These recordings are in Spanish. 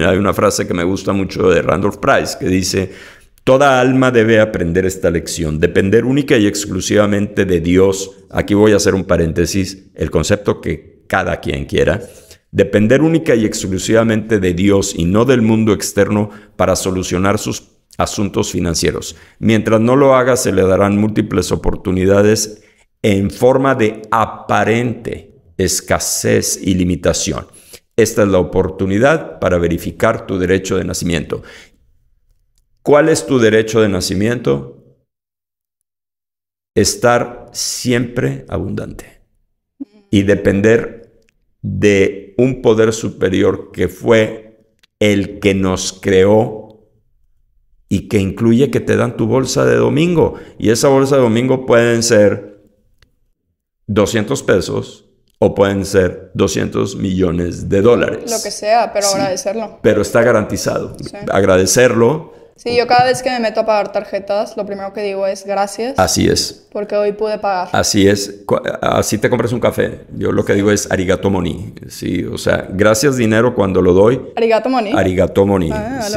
Hay una frase que me gusta mucho de Randolph Price que dice, Toda alma debe aprender esta lección, depender única y exclusivamente de Dios. Aquí voy a hacer un paréntesis, el concepto que cada quien quiera. Depender única y exclusivamente de Dios y no del mundo externo para solucionar sus asuntos financieros. Mientras no lo haga, se le darán múltiples oportunidades en forma de aparente escasez y limitación. Esta es la oportunidad para verificar tu derecho de nacimiento. ¿Cuál es tu derecho de nacimiento? Estar siempre abundante y depender de un poder superior que fue el que nos creó y que incluye que te dan tu bolsa de domingo. Y esa bolsa de domingo pueden ser 200 pesos, o pueden ser 200 millones de dólares. Lo que sea, pero agradecerlo. Pero está garantizado. Agradecerlo. Sí, yo cada vez que me meto a pagar tarjetas, lo primero que digo es gracias. Así es. Porque hoy pude pagar. Así es. Así te compras un café. Yo lo que digo es arigato moni Sí, o sea, gracias dinero cuando lo doy. Arigato moni Arigato moni. Ah,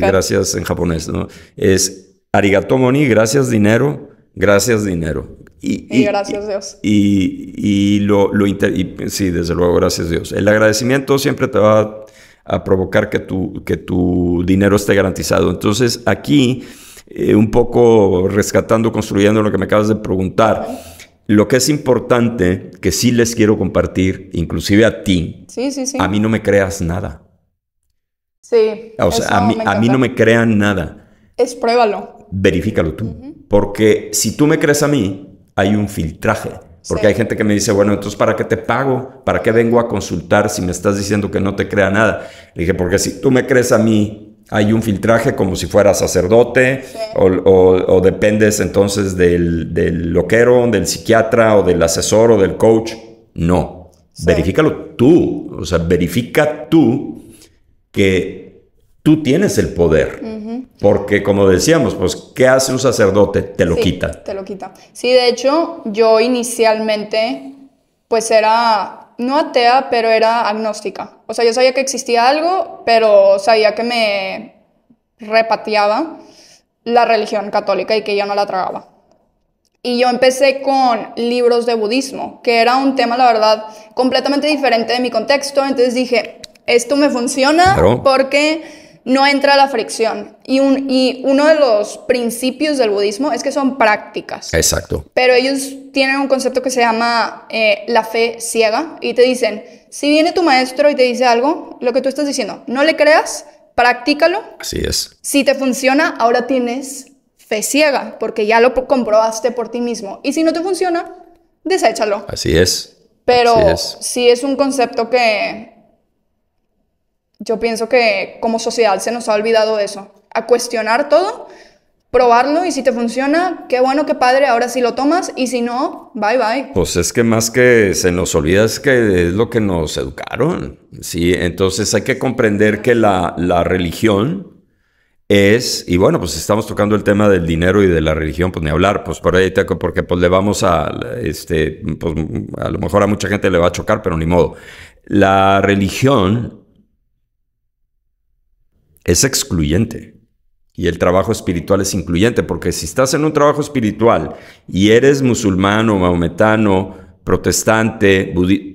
gracias en japonés, ¿no? Es arigato moni, gracias dinero, gracias dinero y, gracias Dios. Y, lo, lo inter sí, desde luego, gracias Dios. El agradecimiento siempre te va a, provocar que tu, que tu dinero esté garantizado. Entonces, aquí, eh, un poco rescatando, construyendo lo que me acabas de preguntar, lo que es importante, que sí les quiero compartir, inclusive a ti, a mí no me creas nada. Sí. O sea, a mí, no me crean nada. Es pruébalo. Verifícalo tú. Porque si tú me crees a mí, hay un filtraje. Porque hay gente que me dice, bueno, entonces ¿para qué te pago? ¿Para qué vengo a consultar si me estás diciendo que no te crea nada? Le dije, porque si tú me crees a mí, hay un filtraje como si fuera sacerdote o, dependes entonces del, loquero, del psiquiatra o del asesor o del coach. No, verifícalo tú, o sea, verifica tú que tú tienes el poder. Porque como decíamos, pues, ¿qué hace un sacerdote? Te lo quita. Te lo quita. Sí, de hecho, yo inicialmente, pues era, no atea, pero era agnóstica. O sea, yo sabía que existía algo, pero sabía que me repateaba la religión católica y que yo no la tragaba. Y yo empecé con libros de budismo, que era un tema, la verdad, completamente diferente de mi contexto. Entonces dije, esto me funciona porque no entra la fricción. Y, un, y uno de los principios del budismo es que son prácticas. Exacto. Pero ellos tienen un concepto que se llama eh, la fe ciega y te dicen, si viene tu maestro y te dice algo, lo que tú estás diciendo, no le creas, practícalo. Así es. Si te funciona, ahora tienes fe ciega, porque ya lo comprobaste por ti mismo. Y si no te funciona, deséchalo. Así es. Pero si sí es un concepto que yo pienso que como sociedad se nos ha olvidado eso, a cuestionar todo, probarlo y si te funciona, qué bueno, qué padre, ahora sí lo tomas y si no, bye bye. Pues es que más que se nos olvida es que es lo que nos educaron, ¿sí? Entonces hay que comprender que la, religión es, y bueno, pues estamos tocando el tema del dinero y de la religión, pues ni hablar, pues por ahí, te, porque pues le vamos a, este, pues a lo mejor a mucha gente le va a chocar, pero ni modo. La religión es excluyente. Y el trabajo espiritual es incluyente, porque si estás en un trabajo espiritual y eres musulmano, maometano, protestante, budista,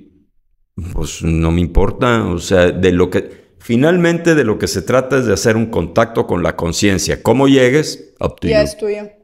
pues no me importa, o sea, de lo que finalmente de lo que se trata es de hacer un contacto con la conciencia. ¿Cómo llegues? Up ya